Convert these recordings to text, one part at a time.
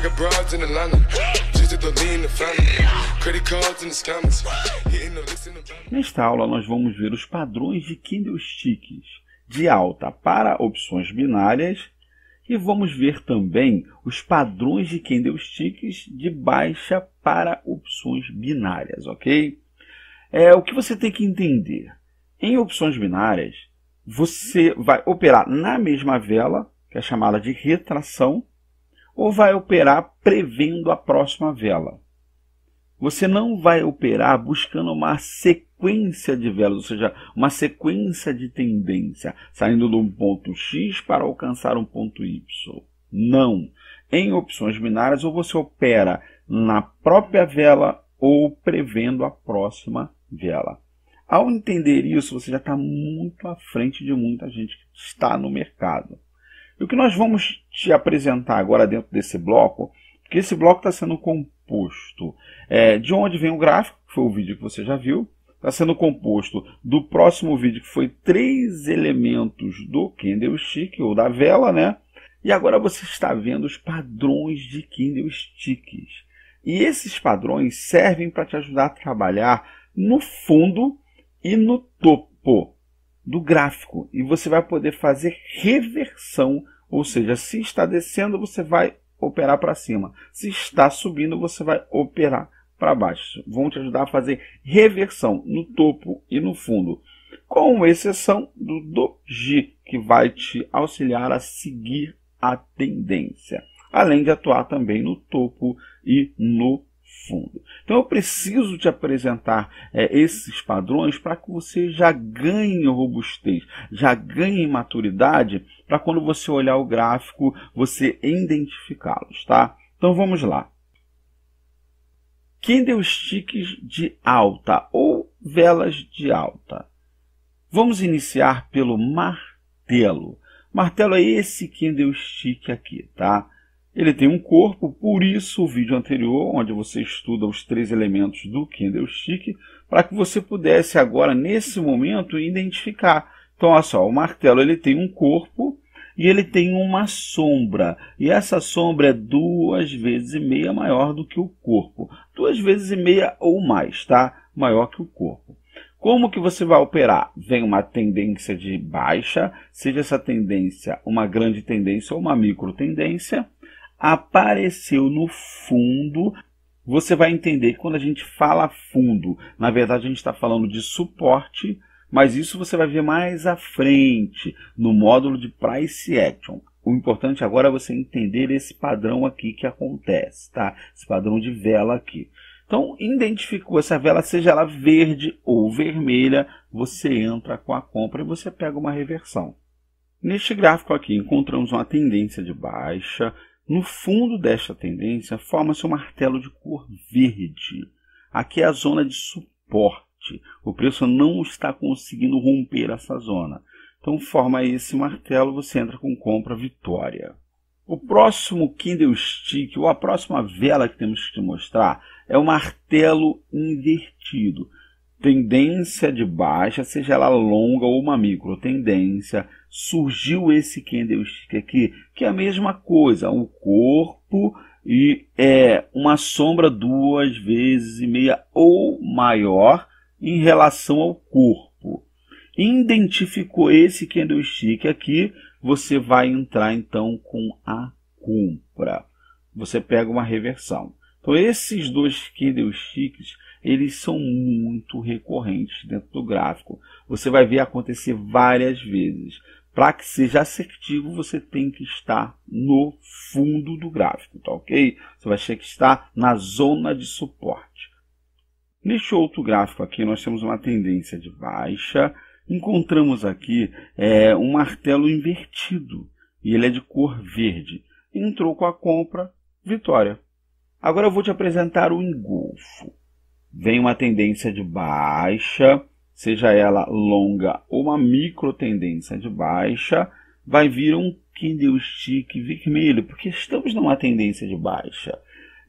got broads in Atlanta. Just the lean, the family. Credit cards the scammers. Nesta aula, nós vamos ver os padrões de candlesticks de alta para opções binárias e vamos ver também os padrões de candlesticks de baixa para opções binárias, ok? É, o que você tem que entender? Em opções binárias, você vai operar na mesma vela, que é chamada de retração, ou vai operar prevendo a próxima vela. Você não vai operar buscando uma sequência de velas, ou seja, uma sequência de tendência, saindo de um ponto X para alcançar um ponto Y. Não. Em opções binárias, ou você opera na própria vela ou prevendo a próxima vela. Ao entender isso, você já está muito à frente de muita gente que está no mercado. E o que nós vamos te apresentar agora dentro desse bloco, porque esse bloco está sendo composto é, de onde vem o gráfico, que foi o vídeo que você já viu, está sendo composto do próximo vídeo, que foi três elementos do candlestick, ou da vela, né? E agora você está vendo os padrões de candlesticks. E esses padrões servem para te ajudar a trabalhar no fundo e no topo do gráfico e você vai poder fazer reversão, ou seja, se está descendo, você vai operar para cima. Se está subindo, você vai operar para baixo. Vão te ajudar a fazer reversão no topo e no fundo, com exceção do doji, que vai te auxiliar a seguir a tendência, além de atuar também no topo e no fundo. Então eu preciso te apresentar é, esses padrões para que você já ganhe robustez, já ganhe maturidade, para quando você olhar o gráfico você identificá-los, tá? Então vamos lá. Quem sticks de alta ou velas de alta. Vamos iniciar pelo martelo. Martelo é esse candlestick aqui, tá? Ele tem um corpo, por isso o vídeo anterior, onde você estuda os três elementos do candlestick, para que você pudesse agora, nesse momento, identificar. Então, olha só, o martelo ele tem um corpo e ele tem uma sombra. E essa sombra é duas vezes e meia maior do que o corpo. Duas vezes e meia ou mais, tá? Maior que o corpo. Como que você vai operar? Vem uma tendência de baixa, seja essa tendência uma grande tendência ou uma micro tendência apareceu no fundo. Você vai entender que quando a gente fala fundo, na verdade a gente está falando de suporte, mas isso você vai ver mais à frente no módulo de Price Action. O importante agora é você entender esse padrão aqui que acontece, tá? Esse padrão de vela aqui. Então, identificou essa vela, seja ela verde ou vermelha, você entra com a compra e você pega uma reversão. Neste gráfico aqui, encontramos uma tendência de baixa, no fundo desta tendência forma-se um martelo de cor verde. Aqui é a zona de suporte. O preço não está conseguindo romper essa zona. Então forma esse martelo, você entra com compra vitória. O próximo candlestick ou a próxima vela que temos que te mostrar é o martelo invertido. Tendência de baixa, seja ela longa ou uma micro tendência, surgiu esse candlestick aqui, que é a mesma coisa, o corpo e é uma sombra duas vezes e meia ou maior em relação ao corpo. Identificou esse candlestick aqui, você vai entrar então com a compra. Você pega uma reversão. Então esses dois candlesticks, eles são muito recorrentes dentro do gráfico. Você vai ver acontecer várias vezes. Para que seja assertivo, você tem que estar no fundo do gráfico, tá ok? Você vai ter que estar na zona de suporte. Neste outro gráfico aqui, nós temos uma tendência de baixa. Encontramos aqui é, um martelo invertido e ele é de cor verde. Entrou com a compra, vitória. Agora eu vou te apresentar o engolfo. Vem uma tendência de baixa, seja ela longa ou uma micro tendência de baixa, vai vir um candlestick vermelho, porque estamos numa tendência de baixa.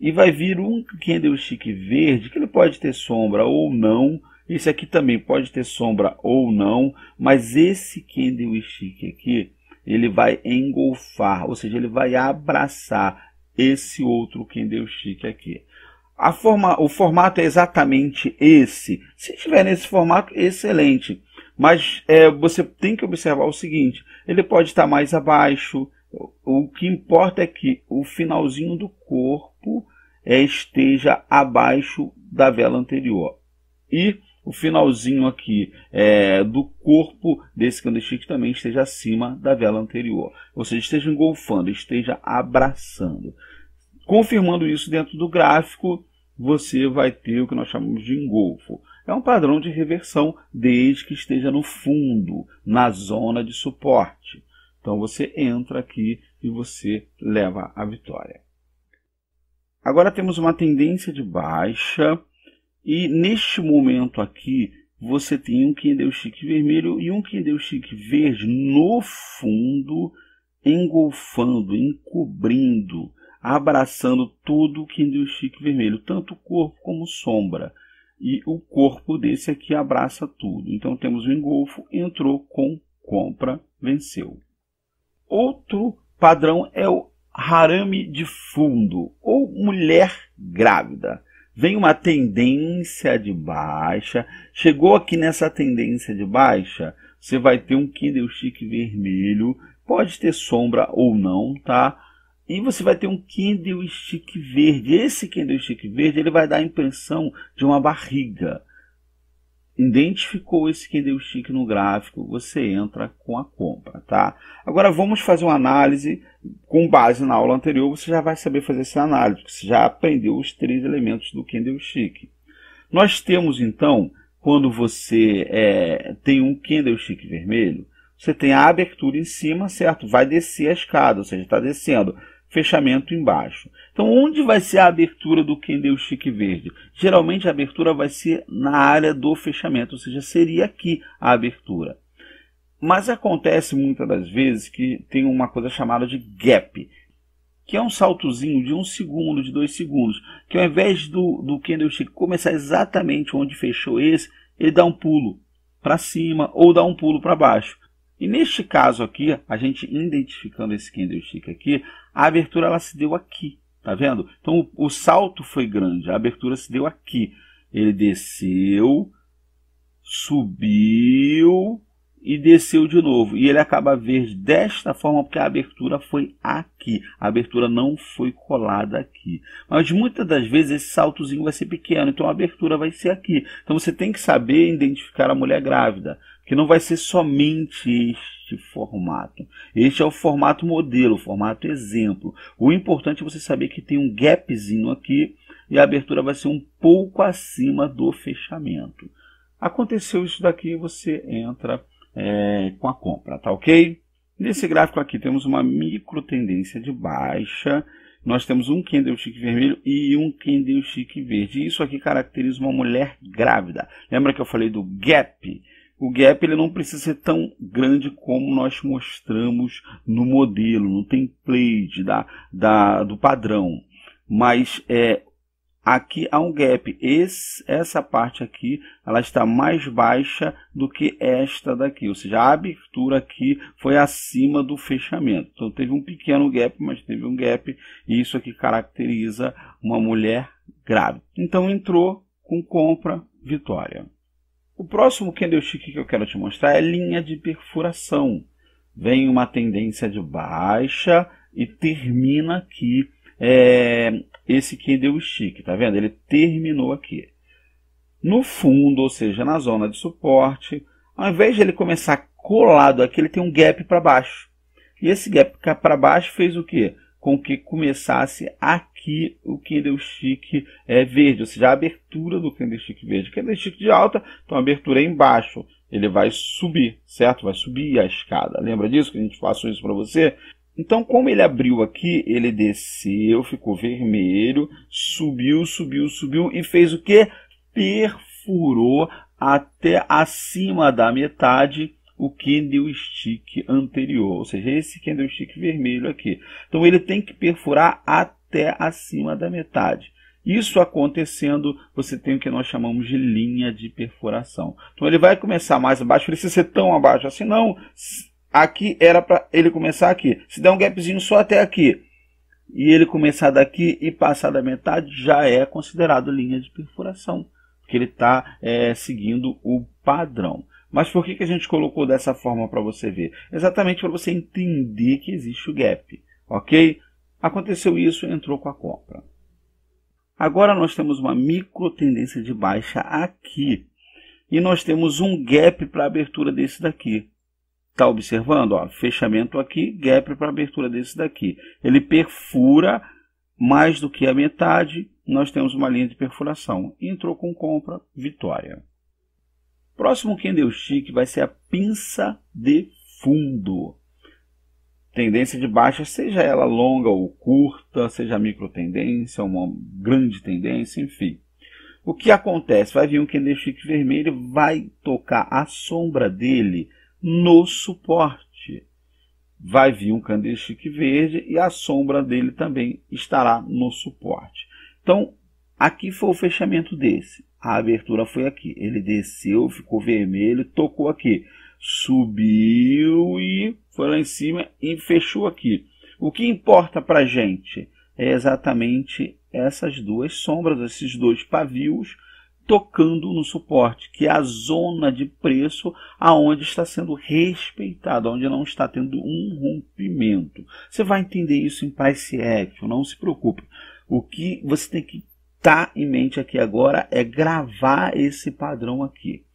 E vai vir um candlestick verde, que ele pode ter sombra ou não, esse aqui também pode ter sombra ou não, mas esse candlestick aqui, ele vai engolfar, ou seja, ele vai abraçar esse outro candlestick aqui a forma, o formato é exatamente esse. Se estiver nesse formato, excelente. Mas é, você tem que observar o seguinte: ele pode estar mais abaixo. O que importa é que o finalzinho do corpo é, esteja abaixo da vela anterior. E o finalzinho aqui é, do corpo desse candlestick também esteja acima da vela anterior. Ou seja, esteja engolfando, esteja abraçando. Confirmando isso dentro do gráfico, você vai ter o que nós chamamos de engolfo. É um padrão de reversão desde que esteja no fundo, na zona de suporte. Então você entra aqui e você leva a vitória. Agora temos uma tendência de baixa e neste momento aqui você tem um candlestick vermelho e um candlestick verde no fundo engolfando, encobrindo abraçando tudo o chique vermelho, tanto corpo como sombra. E o corpo desse aqui abraça tudo. Então temos o engolfo, entrou com compra, venceu. Outro padrão é o harame de fundo, ou mulher grávida. Vem uma tendência de baixa, chegou aqui nessa tendência de baixa, você vai ter um Kindle Chic vermelho, pode ter sombra ou não, tá? E você vai ter um candlestick stick verde. Esse candlestick stick verde ele vai dar a impressão de uma barriga. Identificou esse candlestick stick no gráfico, você entra com a compra, tá? Agora vamos fazer uma análise com base na aula anterior. Você já vai saber fazer essa análise, você já aprendeu os três elementos do candlestick stick. Nós temos então, quando você é, tem um candlestick stick vermelho, você tem a abertura em cima, certo? Vai descer a escada, ou seja, está descendo fechamento embaixo. Então, onde vai ser a abertura do Kendall Stick verde? Geralmente, a abertura vai ser na área do fechamento, ou seja, seria aqui a abertura. Mas acontece muitas das vezes que tem uma coisa chamada de gap, que é um saltozinho de um segundo, de dois segundos, que ao invés do, do stick começar exatamente onde fechou esse, ele dá um pulo para cima ou dá um pulo para baixo. E neste caso aqui, a gente identificando esse candlestick aqui, a abertura ela se deu aqui, tá vendo? Então o, o salto foi grande, a abertura se deu aqui. Ele desceu, subiu e desceu de novo. E ele acaba verde desta forma porque a abertura foi aqui. A abertura não foi colada aqui. Mas muitas das vezes esse saltozinho vai ser pequeno, então a abertura vai ser aqui. Então você tem que saber identificar a mulher grávida que não vai ser somente este formato. Este é o formato modelo, o formato exemplo. O importante é você saber que tem um gapzinho aqui e a abertura vai ser um pouco acima do fechamento. Aconteceu isso daqui, você entra é, com a compra, tá ok? Nesse gráfico aqui temos uma micro tendência de baixa, nós temos um candlestick vermelho e um candlestick verde. Isso aqui caracteriza uma mulher grávida. Lembra que eu falei do gap? o gap ele não precisa ser tão grande como nós mostramos no modelo, no template da, da, do padrão. Mas é, aqui há um gap. Esse, essa parte aqui ela está mais baixa do que esta daqui. Ou seja, a abertura aqui foi acima do fechamento. Então teve um pequeno gap, mas teve um gap. E isso aqui caracteriza uma mulher grávida. Então entrou com compra, vitória. O próximo candlestick que eu quero te mostrar é linha de perfuração. Vem uma tendência de baixa e termina aqui é, esse candlestick, tá vendo? Ele terminou aqui. No fundo, ou seja, na zona de suporte, ao invés de ele começar colado aqui, ele tem um gap para baixo. E esse gap para baixo fez o quê? com que começasse aqui o candlestick é, verde, ou seja, a abertura do candlestick verde. O candlestick de alta, então a abertura é embaixo, ele vai subir, certo? Vai subir a escada. Lembra disso que a gente passou isso para você? Então, como ele abriu aqui, ele desceu, ficou vermelho, subiu, subiu, subiu e fez o que? Perfurou até acima da metade o candlestick anterior, ou seja, esse candlestick vermelho aqui. Então ele tem que perfurar até acima da metade. Isso acontecendo, você tem o que nós chamamos de linha de perfuração. Então ele vai começar mais abaixo, precisa ser tão abaixo assim, não. Aqui era para ele começar aqui. Se der um gapzinho só até aqui e ele começar daqui e passar da metade, já é considerado linha de perfuração, porque ele está é, eh, seguindo o padrão. Mas por que, que a gente colocou dessa forma para você ver? Exatamente para você entender que existe o gap, ok? Aconteceu isso, entrou com a compra. Agora nós temos uma micro tendência de baixa aqui. E nós temos um gap para abertura desse daqui. Está observando? Ó, fechamento aqui, gap para abertura desse daqui. Ele perfura mais do que a metade. Nós temos uma linha de perfuração. Entrou com compra, vitória. Próximo candlestick vai ser a pinça de fundo. Tendência de baixa, seja ela longa ou curta, seja micro tendência, uma grande tendência, enfim. O que acontece? Vai vir um candlestick vermelho, vai tocar a sombra dele no suporte. Vai vir um candlestick verde e a sombra dele também estará no suporte. Então, aqui foi o fechamento desse a abertura foi aqui. Ele desceu, ficou vermelho, tocou aqui, subiu e foi lá em cima e fechou aqui. O que importa para gente é exatamente essas duas sombras, esses dois pavios tocando no suporte, que é a zona de preço aonde está sendo respeitado, onde não está tendo um rompimento. Você vai entender isso em price action, não se preocupe. O que você tem que tá em mente aqui agora é gravar esse padrão aqui.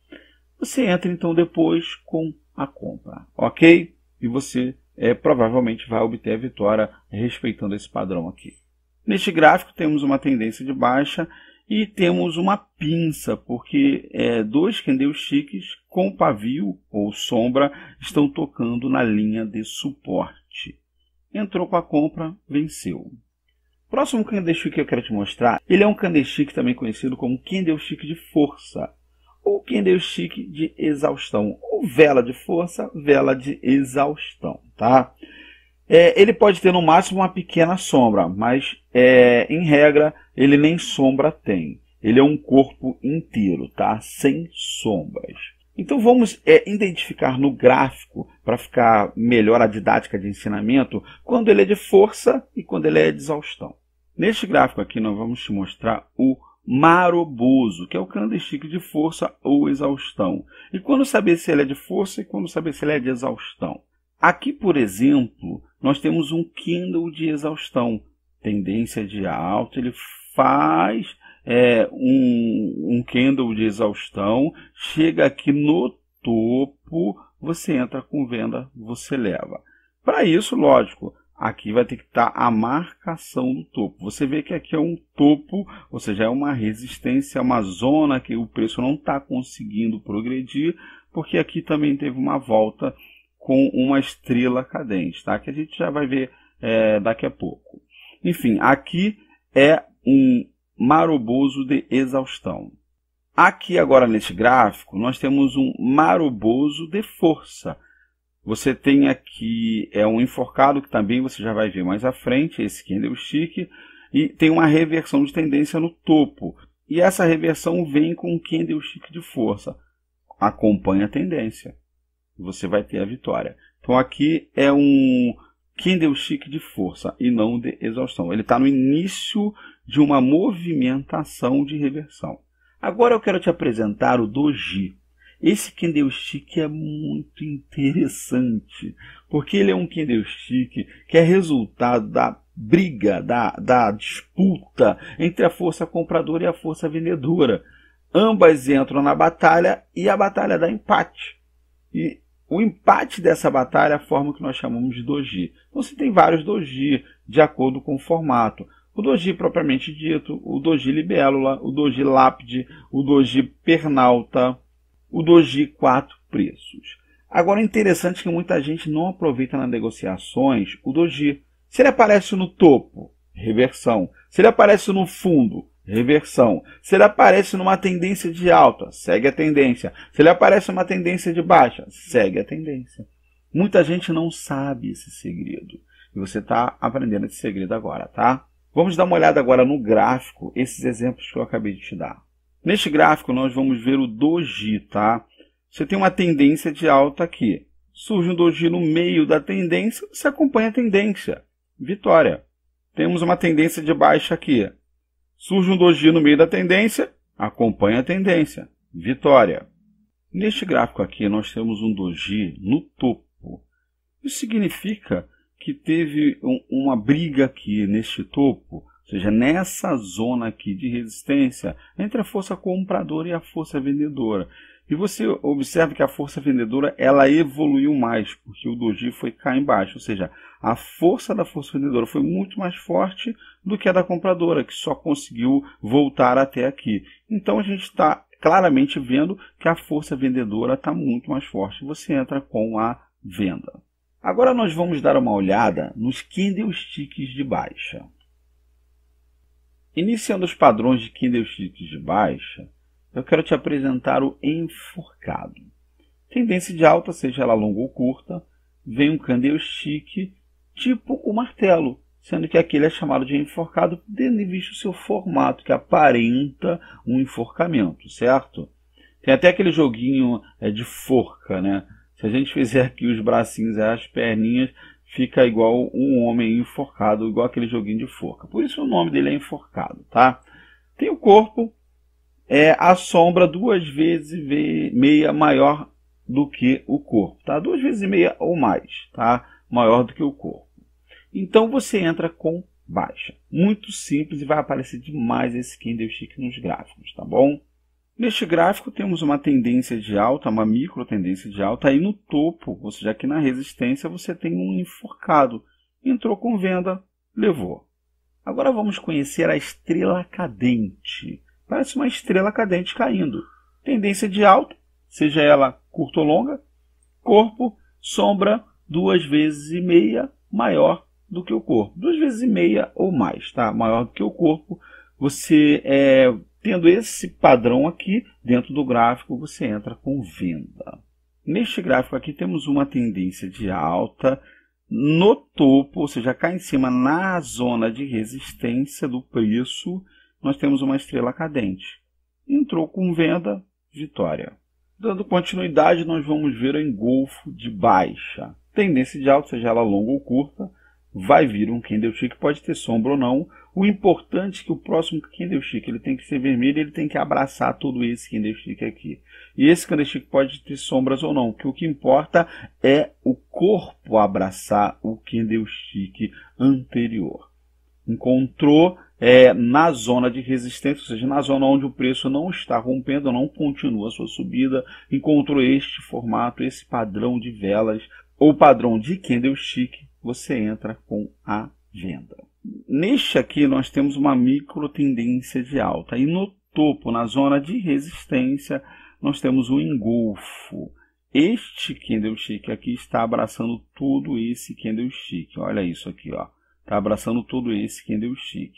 Você entra então depois com a compra, ok? E você é, provavelmente vai obter a vitória respeitando esse padrão aqui. Neste gráfico temos uma tendência de baixa e temos uma pinça, porque é, dois candlesticks com pavio ou sombra estão tocando na linha de suporte. Entrou com a compra, venceu. Próximo candlestick que eu quero te mostrar, ele é um candlestick também conhecido como candlestick de força, ou candlestick de exaustão, ou vela de força, vela de exaustão, tá? É, ele pode ter no máximo uma pequena sombra, mas é, em regra ele nem sombra tem. Ele é um corpo inteiro, tá? Sem sombras. Então vamos é, identificar no gráfico, para ficar melhor a didática de ensinamento, quando ele é de força e quando ele é de exaustão. Neste gráfico aqui, nós vamos te mostrar o maroboso, que é o candlestick de força ou exaustão. E quando saber se ele é de força e quando saber se ele é de exaustão? Aqui, por exemplo, nós temos um candle de exaustão. Tendência de alta, ele faz é, um, um candle de exaustão, chega aqui no topo, você entra com venda, você leva. Para isso, lógico, aqui vai ter que estar tá a marcação do topo. Você vê que aqui é um topo, ou seja, é uma resistência, é uma zona que o preço não está conseguindo progredir, porque aqui também teve uma volta com uma estrela cadente, tá? que a gente já vai ver é, daqui a pouco. Enfim, aqui é um maroboso de exaustão. Aqui agora neste gráfico, nós temos um maroboso de força. Você tem aqui é um enforcado que também você já vai ver mais à frente, esse candlestick, e tem uma reversão de tendência no topo. E essa reversão vem com um candlestick de força. Acompanha a tendência. Você vai ter a vitória. Então aqui é um candlestick de força e não de exaustão. Ele está no início de uma movimentação de reversão. Agora eu quero te apresentar o doji. Esse candlestick é muito interessante, porque ele é um candlestick que é resultado da briga, da, da disputa entre a força compradora e a força vendedora. Ambas entram na batalha e a batalha dá empate. E o empate dessa batalha é forma o que nós chamamos de doji. Então, você tem vários doji de acordo com o formato. O doji propriamente dito, o doji libélula, o doji lápide, o doji pernalta, o 2G quatro preços. Agora é interessante que muita gente não aproveita nas negociações o 2G Se ele aparece no topo, reversão. Se ele aparece no fundo, reversão. Se ele aparece numa tendência de alta, segue a tendência. Se ele aparece numa tendência de baixa, segue a tendência. Muita gente não sabe esse segredo. E você está aprendendo esse segredo agora, tá? Vamos dar uma olhada agora no gráfico, esses exemplos que eu acabei de te dar. Neste gráfico, nós vamos ver o doji, tá? Você tem uma tendência de alta aqui. Surge um doji no meio da tendência, você acompanha a tendência. Vitória. Temos uma tendência de baixa aqui. Surge um doji no meio da tendência, acompanha a tendência. Vitória. Neste gráfico aqui, nós temos um doji no topo. Isso significa que teve um, uma briga aqui neste topo ou seja, nessa zona aqui de resistência entre a força compradora e a força vendedora. E você observa que a força vendedora ela evoluiu mais, porque o doji foi cá embaixo, ou seja, a força da força vendedora foi muito mais forte do que a da compradora, que só conseguiu voltar até aqui. Então a gente está claramente vendo que a força vendedora está muito mais forte. Você entra com a venda. Agora nós vamos dar uma olhada nos candlesticks de baixa. Iniciando os padrões de candlesticks de baixa, eu quero te apresentar o enforcado. Tendência de alta, seja ela longa ou curta, vem um candlestick tipo o martelo, sendo que aquele é chamado de enforcado, tendo o seu formato, que aparenta um enforcamento, certo? Tem até aquele joguinho é, de forca, né? Se a gente fizer aqui os bracinhos e as perninhas, fica igual um homem enforcado, igual aquele joguinho de forca. Por isso o nome dele é enforcado, tá? Tem o corpo, é a sombra duas vezes meia maior do que o corpo, tá? Duas vezes e meia ou mais, tá? Maior do que o corpo. Então você entra com baixa. Muito simples e vai aparecer demais esse Kindle chic nos gráficos, tá bom? Neste gráfico temos uma tendência de alta, uma micro tendência de alta, aí no topo, ou seja, aqui na resistência você tem um enforcado, entrou com venda, levou. Agora vamos conhecer a estrela cadente. Parece uma estrela cadente caindo. Tendência de alta, seja ela curta ou longa, corpo, sombra duas vezes e meia maior do que o corpo. Duas vezes e meia ou mais, tá? Maior do que o corpo. Você é, Tendo esse padrão aqui, dentro do gráfico você entra com venda. Neste gráfico aqui temos uma tendência de alta no topo, ou seja, cá em cima na zona de resistência do preço, nós temos uma estrela cadente. Entrou com venda, vitória. Dando continuidade, nós vamos ver o engolfo de baixa. Tendência de alta, seja ela longa ou curta, vai vir um candlestick, pode ter sombra ou não. O importante é que o próximo candlestick ele tem que ser vermelho, ele tem que abraçar todo esse candlestick aqui. E esse candlestick pode ter sombras ou não, que o que importa é o corpo abraçar o candlestick anterior. Encontrou é, na zona de resistência, ou seja, na zona onde o preço não está rompendo, não continua a sua subida, encontrou este formato, esse padrão de velas ou padrão de candlestick você entra com a venda. Neste aqui nós temos uma micro tendência de alta e no topo, na zona de resistência, nós temos um engolfo. Este candlestick aqui está abraçando todo esse candlestick. Olha isso aqui, ó. Está abraçando todo esse candlestick.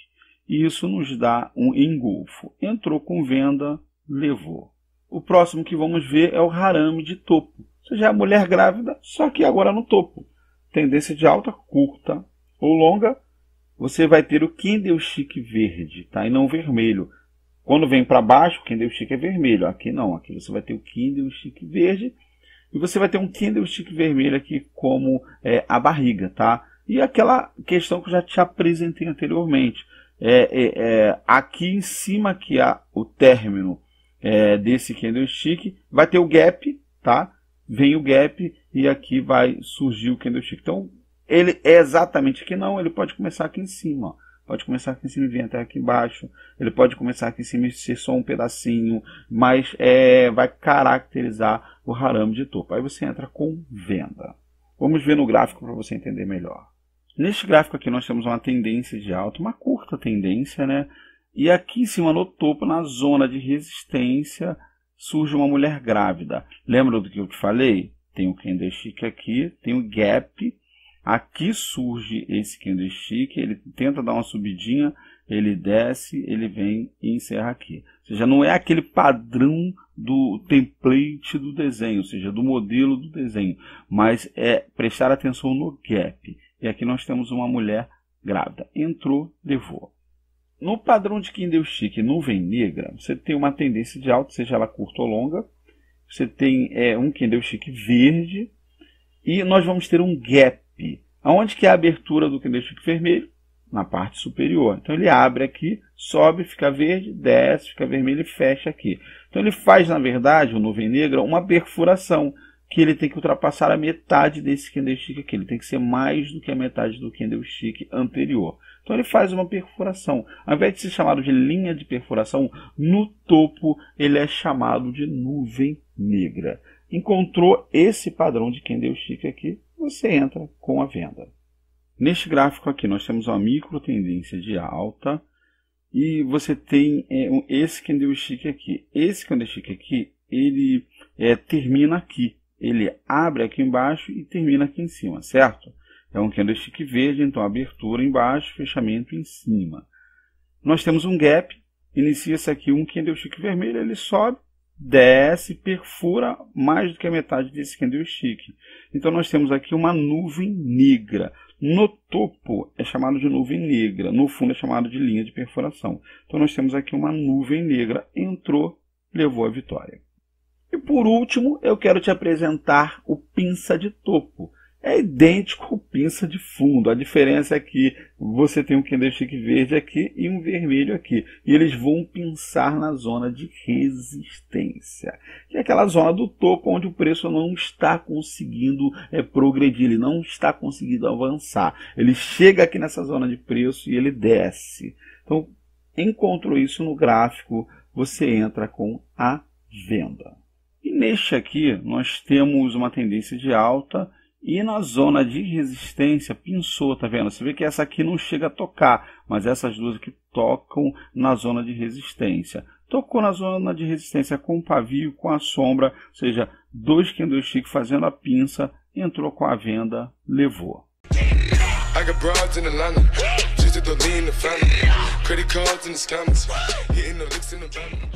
E isso nos dá um engolfo. Entrou com venda, levou. O próximo que vamos ver é o harame de topo. Ou seja, é a mulher grávida, só que agora no topo tendência de alta curta ou longa, você vai ter o candlestick verde, tá? E não vermelho. Quando vem para baixo, o candlestick é vermelho. Aqui não, aqui você vai ter o candlestick verde e você vai ter um candlestick vermelho aqui como é, a barriga, tá? E aquela questão que eu já te apresentei anteriormente. É, é, é aqui em cima que há o término é, desse candlestick, vai ter o gap, tá? Vem o gap e aqui vai surgir o candlestick. Então, ele é exatamente aqui não, ele pode começar aqui em cima, ó. Pode começar aqui em cima e vir até aqui embaixo. Ele pode começar aqui em cima e ser só um pedacinho, mas é, vai caracterizar o harame de topo. Aí você entra com venda. Vamos ver no gráfico para você entender melhor. Neste gráfico aqui nós temos uma tendência de alta, uma curta tendência, né? E aqui em cima no topo, na zona de resistência, surge uma mulher grávida. Lembra do que eu te falei? tem o candlestick aqui, tem o gap. Aqui surge esse candlestick, ele tenta dar uma subidinha, ele desce, ele vem e encerra aqui. Ou seja, não é aquele padrão do template do desenho, ou seja, do modelo do desenho, mas é prestar atenção no gap. E aqui nós temos uma mulher grávida. Entrou, levou. No padrão de candlestick nuvem negra, você tem uma tendência de alta, seja ela curta ou longa, você tem é, um candlestick verde e nós vamos ter um gap. Aonde que é a abertura do candlestick vermelho? Na parte superior. Então ele abre aqui, sobe, fica verde, desce, fica vermelho e fecha aqui. Então ele faz, na verdade, o nuvem negra, uma perfuração que ele tem que ultrapassar a metade desse candlestick aqui. Ele tem que ser mais do que a metade do candlestick anterior. Então ele faz uma perfuração. Ao invés de ser chamado de linha de perfuração, no topo ele é chamado de nuvem negra. Encontrou esse padrão de candlestick aqui, você entra com a venda. Neste gráfico aqui nós temos uma micro tendência de alta e você tem é, esse candlestick aqui. Esse candlestick aqui, ele é, termina aqui. Ele abre aqui embaixo e termina aqui em cima, certo? É um candlestick verde, então abertura embaixo, fechamento em cima. Nós temos um gap, inicia-se aqui um candlestick vermelho, ele sobe, desce, perfura mais do que a metade desse candlestick. Então, nós temos aqui uma nuvem negra. No topo é chamado de nuvem negra, no fundo é chamado de linha de perfuração. Então, nós temos aqui uma nuvem negra, entrou, levou a vitória. E por último, eu quero te apresentar o pinça de topo é idêntico ao pinça de fundo. A diferença é que você tem um candlestick verde aqui e um vermelho aqui. E eles vão pinçar na zona de resistência, que é aquela zona do topo onde o preço não está conseguindo é, progredir, ele não está conseguindo avançar. Ele chega aqui nessa zona de preço e ele desce. Então, encontrou isso no gráfico, você entra com a venda. E neste aqui, nós temos uma tendência de alta e na zona de resistência, pinçou, tá vendo? Você vê que essa aqui não chega a tocar, mas essas duas aqui tocam na zona de resistência. Tocou na zona de resistência com o pavio, com a sombra, ou seja, dois candlestick fazendo a pinça, entrou com a venda, levou. I